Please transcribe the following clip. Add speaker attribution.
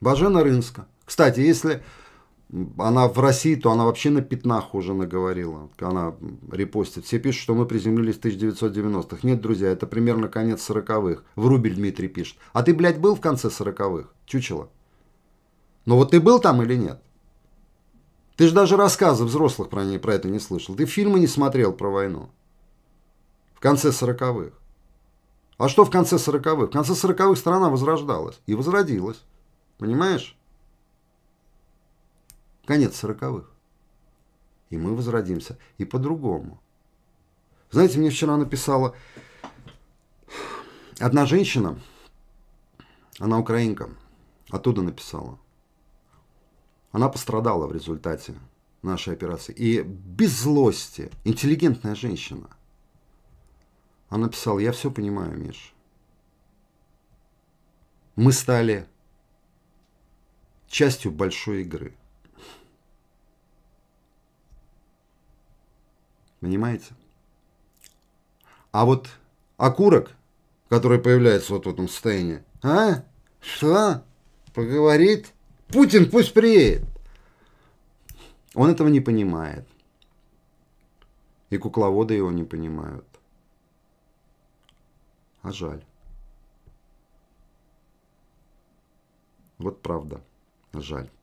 Speaker 1: Бажена Рынска. Кстати, если она в России, то она вообще на пятнах уже наговорила. Она репостит. Все пишут, что мы приземлились в 1990-х. Нет, друзья, это примерно конец 40-х. Врубель Дмитрий пишет. А ты, блядь, был в конце 40-х? Чучело. Но ну вот ты был там или нет? Ты же даже рассказы взрослых про, не, про это не слышал. Ты фильмы не смотрел про войну. В конце 40-х. А что в конце 40-х? В конце 40-х страна возрождалась. И возродилась. Понимаешь? Конец сороковых. И мы возродимся. И по-другому. Знаете, мне вчера написала одна женщина, она украинка, оттуда написала. Она пострадала в результате нашей операции. И без злости, интеллигентная женщина. Она писала, я все понимаю, Миш. Мы стали частью большой игры. Понимаете? А вот окурок, который появляется вот в этом состоянии, а? Что? Поговорит? Путин пусть приедет. Он этого не понимает. И кукловоды его не понимают. А жаль. Вот правда жаль.